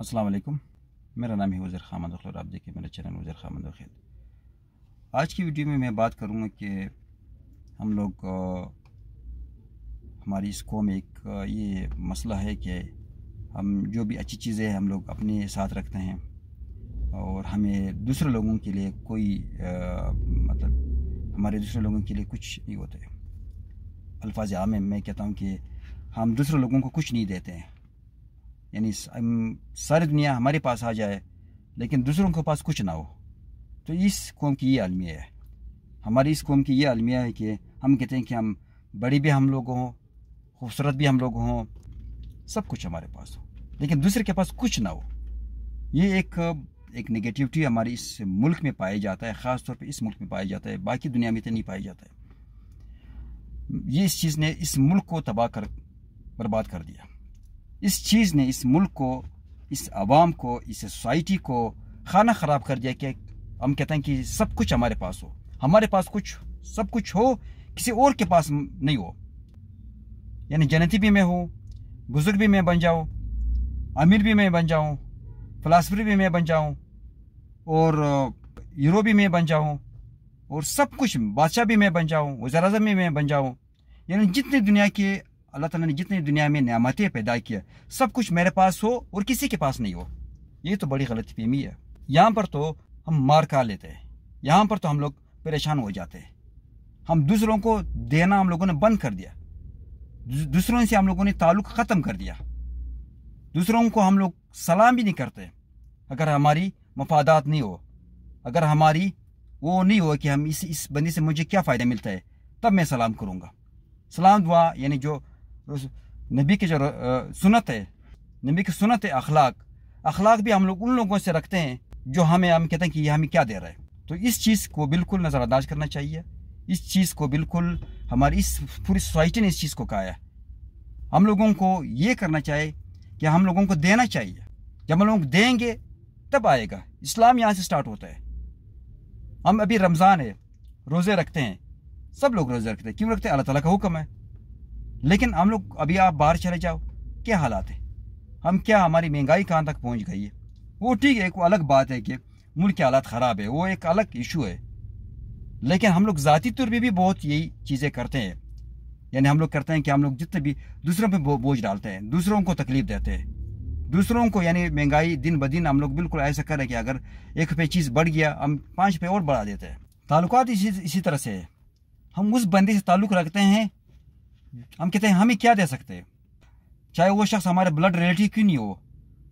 असलम मेरा नाम है वज़र खामद मदखल और आप देखिए मेरा चैनल वज़र खामद मदखल आज की वीडियो में मैं बात करूँगा कि हम लोग हमारी इस कौम एक ये मसला है कि हम जो भी अच्छी चीज़ें हैं हम लोग अपने साथ रखते हैं और हमें दूसरे लोगों के लिए कोई आ, मतलब हमारे दूसरे लोगों के लिए कुछ नहीं होते अल्फाज आम मैं कहता हूँ कि हम दूसरे लोगों को कुछ नहीं देते हैं यानी सारी दुनिया हमारे पास आ जाए लेकिन दूसरों के पास कुछ ना हो तो इस कौम की ये आलमिया है हमारी इस कौम की ये आलमिया है कि हम कहते हैं कि हम बड़ी भी हम लोग हों खूबसूरत भी हम लोग हों सब कुछ हमारे पास हो लेकिन दूसरे के पास कुछ ना हो ये एक एक नेगेटिविटी हमारे इस मुल्क में पाया जाता है ख़ास तौर पे इस मुल्क में पाया जाता है बाकी दुनिया में तो नहीं पाया जाता है ये इस चीज़ ने इस मुल्क को तबाह कर बर्बाद कर दिया इस चीज़ ने इस मुल्क को इस आवाम को इस सोसाइटी को खाना ख़राब कर दिया कि हम कहते हैं कि सब कुछ हमारे पास हो हमारे पास कुछ सब कुछ हो किसी और के पास नहीं हो यानी जनती भी मैं हूँ बुज़ुर्ग भी मैं बन जाऊँ अमीर भी मैं बन जाऊँ फलासफी भी मैं बन जाऊँ और यूरो भी मैं बन जाऊँ और सब कुछ बादशाह भी मैं बन जाऊँ वजर अजम भी मैं बन जाऊँ यानी जितनी दुनिया के अल्लाह ताला ने जितनी दुनिया में नियामतें पैदा किया सब कुछ मेरे पास हो और किसी के पास नहीं हो ये तो बड़ी गलत फहमी है यहाँ पर तो हम मार खा लेते हैं यहाँ पर तो हम लोग परेशान हो जाते हैं हम दूसरों को देना हम लोगों ने बंद कर दिया दूसरों से हम लोगों ने ताल्लुक ख़त्म कर दिया दूसरों को हम लोग सलाम भी नहीं करते अगर हमारी मफादात नहीं हो अगर हमारी वो नहीं हो कि हम इस इस बंदी से मुझे क्या फ़ायदा मिलता है तब मैं सलाम करूँगा सलाम दुआ यानी जो नबी की जो सुनत है नबी की सुनत है अखलाक अखलाक भी हम लोग उन लोगों से रखते हैं जो हमें हम कहते हैं कि ये हमें क्या दे रहा है तो इस चीज़ को बिल्कुल नज़रअंदाज करना चाहिए इस चीज़ को बिल्कुल हमारी इस पूरी सोसाइटी ने इस चीज़ को कहा है हम लोगों को ये करना चाहिए कि हम लोगों को देना चाहिए जब हम लोग देंगे तब आएगा इस्लाम यहाँ से स्टार्ट होता है हम अभी रमज़ान है रोज़े रखते हैं सब लोग रोज़े रखते हैं क्यों रखते हैं अल्लाह ताला का हुक्म है लेकिन हम लोग अभी आप बाहर चले जाओ क्या हालात है हम क्या हमारी महंगाई कहाँ तक पहुँच गई है वो ठीक है एक वो अलग बात है कि मुल्क के हालात ख़राब है वो एक अलग इशू है लेकिन हम लोग ज़ाती तौर पर भी बहुत यही चीज़ें करते हैं यानी हम लोग करते हैं कि हम लोग जितने भी दूसरों पर बोझ डालते हैं दूसरों को तकलीफ देते हैं दूसरों को यानी महंगाई दिन ब दिन हम लोग बिल्कुल ऐसा करें कि अगर एक रुपये चीज़ बढ़ गया हम पाँच रुपये और बढ़ा देते हैं ताल्लुक इसी इसी तरह से है हम उस बंदे से ताल्लुक़ रखते हैं हम कहते हैं हमें क्या दे सकते हैं चाहे वो शख्स हमारे ब्लड रिलेटिव क्यों नहीं हो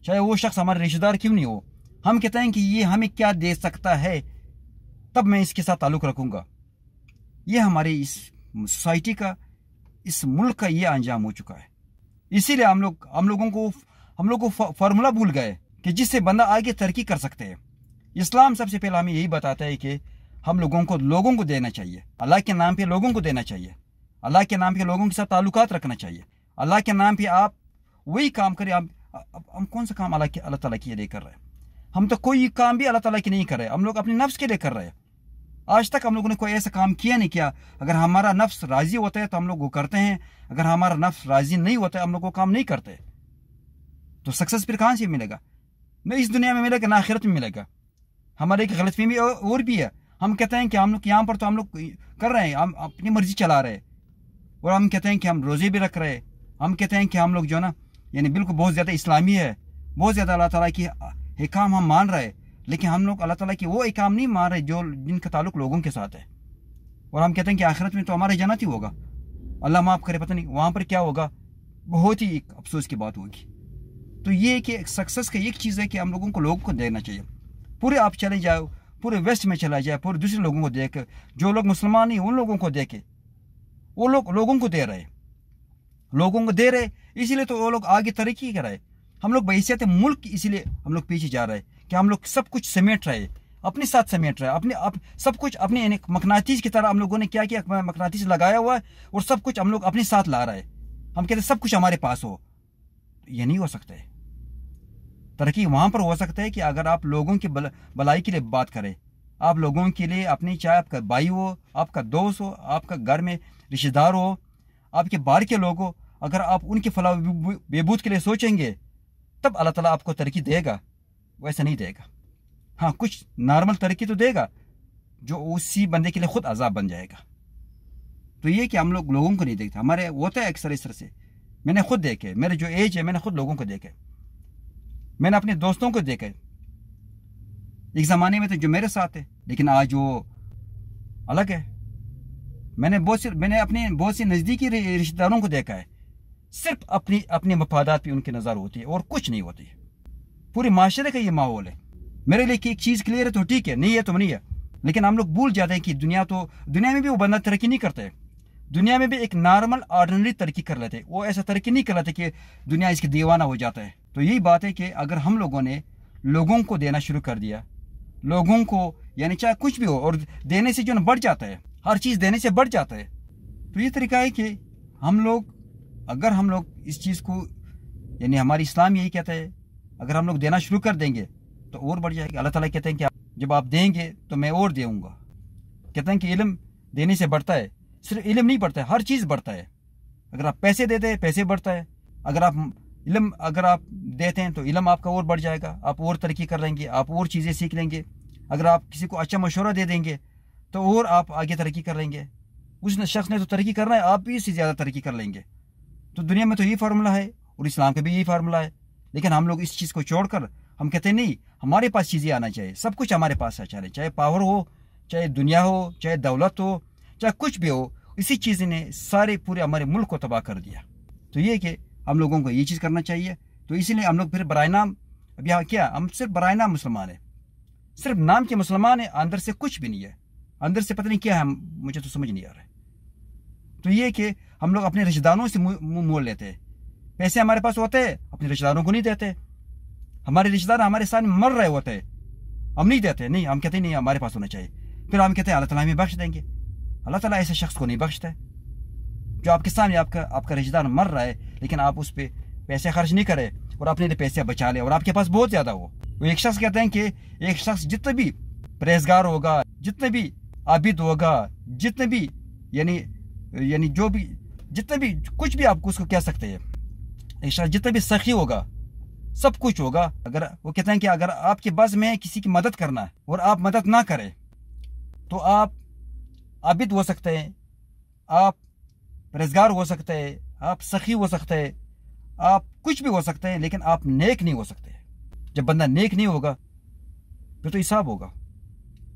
चाहे वो शख्स हमारे रिश्तेदार क्यों नहीं हो हम कहते हैं कि ये हमें क्या दे सकता है तब मैं इसके साथ ताल्लुक़ रखूँगा ये हमारे इस सोसाइटी का इस मुल्क का ये अंजाम हो चुका है इसीलिए हम लोग हम लोगों को हम लोग को फार्मूला भूल गए कि जिससे बंदा आगे तरक्की कर सकते हैं इस्लाम सबसे पहले हमें यही बताता है कि हम लोगों को लोगों को देना चाहिए अल्लाह के नाम पे लोगों को देना चाहिए अल्लाह के नाम के लोगों के साथ ताल्लुक रखना चाहिए अल्लाह के नाम पे आप वही काम करें आप हम कौन सा काम अल्लाह के अल्लाह ताला के लिए कर रहे हैं हम तो कोई काम भी अल्लाह ताला के नहीं कर रहे हम लोग अपने नफ्स के लिए कर रहे हैं आज तक हम लोगों ने कोई ऐसा काम किया नहीं किया अगर हमारा नफ्स राज़ी होता है तो हम लोग वो करते हैं अगर हमारा नफ्स राज़ी नहीं होता है हम लोग वो काम नहीं करते तो सक्सेस फिर कहाँ से मिलेगा न इस दुनिया में मिलेगा ना आखिरत में मिलेगा हमारे एक गलतफहमी और भी है हम कहते हैं कि हम लोग यहाँ पर तो हम लोग कर रहे हैं हम अपनी मर्जी चला रहे हैं और हम कहते हैं कि हम रोज़े भी रख रहे हैं हम कहते हैं कि हम लोग जो है ना यानी बिल्कुल बहुत ज़्यादा इस्लामी है बहुत ज़्यादा अल्लाह ताला की हकाम हम मान रहे हैं लेकिन हम लोग अल्लाह ताला की वो हकाम नहीं मान रहे जो जिनका ताल्लुक लोगों के साथ है और हम कहते हैं कि आखिरत में तो हमारा जन्नत ही होगा अल्लाह माफ़ करे पता नहीं वहाँ पर क्या होगा बहुत ही एक अफसोस की बात होगी तो ये कि सक्सेस का एक चीज़ है कि हम लोगों को लोगों को देखना चाहिए पूरे आप चले जाओ पूरे वेस्ट में चला जाए पूरे दूसरे लोगों को देख जो लोग मुसलमान हैं उन लोगों को देखे वो लोग लोगों को दे रहे लोगों को दे रहे इसीलिए तो वो लोग आगे तरक्की कर रहे हम लोग बहसीत मुल्क इसीलिए हम लोग पीछे जा रहे हैं कि हम लोग सब कुछ समेट रहे अपने साथ समेट रहे अपने अप, सब कुछ अपने मकनातीस की तरह हम लोगों ने क्या किया मकनातीस लगाया हुआ है और सब कुछ हम लोग अपने साथ ला रहे हम कहते सब कुछ हमारे पास हो ये नहीं हो सकता है तरक्की वहां पर हो सकता है कि अगर आप लोगों की बल, भलाई के लिए बात करें आप लोगों के लिए अपनी चाहे आपका भाई हो आपका दोस्त हो आपका घर में रिश्तेदार हो आपके बाहर के लोग हो अगर आप उनके फलाह बेबूद के लिए सोचेंगे तब अल्लाह ताला आपको तरक्की देगा वैसा नहीं देगा हाँ कुछ नॉर्मल तरक्की तो देगा जो उसी बंदे के लिए खुद अजाब बन जाएगा तो ये कि हम लोग लोगों को नहीं देखते हमारे होते तो है अक्सर इस तरह से मैंने खुद देखे मेरे जो एज है मैंने खुद लोगों को देखे मैंने अपने दोस्तों को देखे एक ज़माने में तो जो मेरे साथ है लेकिन आज वो अलग है मैंने बहुत से मैंने अपने बहुत से नज़दीकी रिश्तेदारों को देखा है सिर्फ अपनी अपने मफादात पर उनकी नज़र होती है और कुछ नहीं होती पूरे माशरे का ये माहौल है मेरे लिए एक चीज़ क्लियर है तो ठीक है नहीं है तो नहीं है लेकिन हम लोग भूल जाते हैं कि दुनिया तो दुनिया में भी वो बंदा तरक्की नहीं करता है दुनिया में भी एक नॉर्मल ऑर्डनरी तरक्की कर लेते हैं वो ऐसा तरक्की नहीं कर लेते कि दुनिया इसके दीवाना हो जाता है तो यही बात है कि अगर हम लोगों ने लोगों को देना शुरू कर दिया लोगों को यानी चाहे कुछ भी हो और देने से जो ना बढ़ जाता है हर चीज़ देने से बढ़ जाता है तो ये तरीका है कि हम लोग अगर हम लोग इस चीज़ को यानी हमारी इस्लाम यही कहता है अगर हम लोग देना शुरू कर देंगे तो और बढ़ जाएगा अल्लाह ताला कहते हैं कि जब आप देंगे तो मैं और देऊंगा कहते हैं कि इलम देने से बढ़ता है सिर्फ इलम नहीं बढ़ता है हर चीज़ बढ़ता है अगर आप पैसे देते हैं पैसे बढ़ता है अगर आप इलम अगर आप देते हैं तो इलम आपका और बढ़ जाएगा आप और तरक्की कर लेंगे आप और चीज़ें सीख लेंगे अगर आप किसी को अच्छा मशवरा दे देंगे तो और आप आगे तरक्की कर लेंगे उस शख्स ने तो तरक्की करना है आप भी इससे ज़्यादा तरक्की कर लेंगे तो दुनिया में तो यही फार्मूला है और इस्लाम का भी यही फार्मूला है लेकिन हम लोग इस चीज़ को छोड़कर हम कहते हैं नहीं हमारे पास चीज़ें आना चाहिए सब कुछ हमारे पास आ चाहिए चाहे पावर हो चाहे दुनिया हो चाहे दौलत हो चाहे कुछ भी हो इसी चीज़ ने सारे पूरे हमारे मुल्क को तबाह कर दिया तो ये कि हम लोगों को ये चीज़ करना चाहिए तो इसीलिए हम लोग फिर बर नाम अब यहाँ क्या हम सिर्फ बर नाम मुसलमान हैं सिर्फ नाम के मुसलमान हैं अंदर से कुछ भी नहीं है अंदर से पता नहीं क्या है मुझे तो समझ नहीं आ रहा है तो ये कि हम लोग अपने रिश्तेदारों से मुंह मोड़ लेते हैं पैसे हमारे पास होते हैं अपने रिश्तेदारों को नहीं देते हमारे रिश्तेदार हमारे सामने मर रहे होते हैं हम नहीं देते नहीं हम कहते नहीं हमारे पास होना चाहिए फिर हम कहते हैं अल्लाह तला बख्श देंगे अल्लाह तला ऐसे शख्स को नहीं बख्शता है जो आपके सामने आपका आपका रिश्तेदार मर रहा है लेकिन आप उस पर पैसे खर्च नहीं करें और अपने लिए पैसे बचा लें और आपके पास बहुत ज़्यादा हो वो तो एक शख्स कहते हैं कि एक शख्स जितने भी परहेजगार होगा जितने भी आबिद होगा जितने भी यानी यानी जो भी जितने भी कुछ भी आपको उसको कह सकते हैं एक शख्स जितना भी सखी होगा सब कुछ होगा अगर वो कहते हैं कि अगर आपके बस में किसी की मदद करना है और आप मदद ना करें तो आप आबिद हो सकते हैं आप परहेजगार हो सकते हैं आप सखी हो सकते हैं आप कुछ भी हो सकते हैं लेकिन आप नेक नहीं हो सकते जब बंदा नेक नहीं होगा फिर तो हिसाब होगा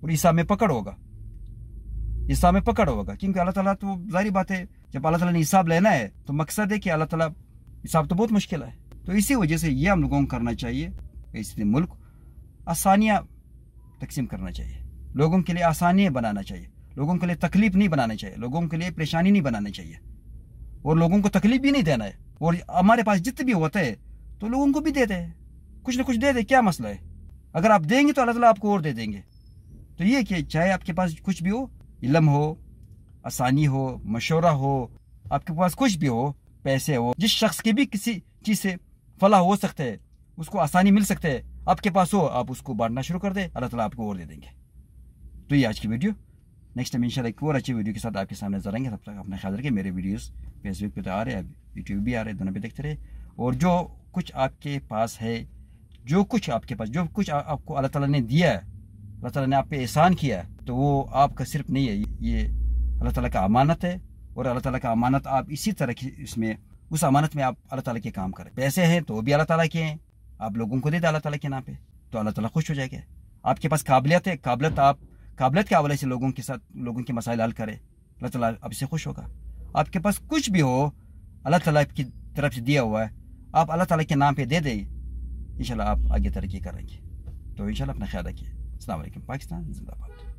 और हिसाब में पकड़ होगा हिसाब में पकड़ होगा क्योंकि अल्लाह ताला तो जारी बात है जब अल्लाह ताला ने हिसाब लेना है तो मकसद है कि अल्लाह ताला हिसाब तो बहुत मुश्किल है तो इसी वजह से ये हम लोगों को करना चाहिए इसलिए मुल्क आसानियाँ तकसीम करना चाहिए लोगों के लिए आसानियाँ बनाना चाहिए लोगों के लिए तकलीफ नहीं बनाना चाहिए लोगों के लिए परेशानी नहीं बनानी चाहिए और लोगों को तकलीफ भी नहीं देना है और हमारे पास जितने भी होते हैं तो लोगों को भी देते हैं कुछ ना कुछ दे दे क्या मसला है अगर आप देंगे तो अल्लाह ताला आपको और दे देंगे तो ये कि चाहे आपके पास कुछ भी हो इलम हो आसानी हो मशवरा हो आपके पास कुछ भी हो पैसे हो जिस शख्स के भी किसी चीज़ से फला हो सकते है उसको आसानी मिल सकते है आपके पास हो आप उसको बांटना शुरू कर दे अल्लाह ताला आपको और दे देंगे तो ये आज की वीडियो नेक्स्ट टाइम इंशाल्लाह एक और अच्छी वीडियो के साथ आपके सामने नजर आएंगे तब तक अपना ख्याल रखें मेरे वीडियोस फेसबुक पे तो आ रहे हैं यूट्यूब भी आ रहे हैं दोनों पे देखते रहे और जो कुछ आपके पास है जो कुछ आपके पास जो कुछ आ, आपको अल्लाह तला ने दिया है अल्लाह तला ने आप पे एहसान किया है तो वो आपका सिर्फ नहीं है ये अल्लाह तला का अमानत है और अल्लाह तला का अमानत आप इसी तरह की इसमें उस अमानत में आप अल्लाह तला के काम करें पैसे हैं तो भी अल्लाह तला के हैं आप लोगों को दे दें अल्लाह तला के नाम पर तो अल्लाह तला खुश हो जाएगा आपके पास काबिलियत है काबिलियत आप काबिलियत के हवाले से लोगों के साथ लोगों के मसाइल हल करे अल्लाह ताला अब इससे खुश होगा आपके पास कुछ भी हो अल्लाह ताला की तरफ से दिया हुआ है आप अल्लाह ताला के नाम पे दे दें इंशाल्लाह आप आगे तरक्की करेंगे तो इंशाल्लाह अपना ख्याल रखिए अलैक्म पाकिस्तान जिंदाबाद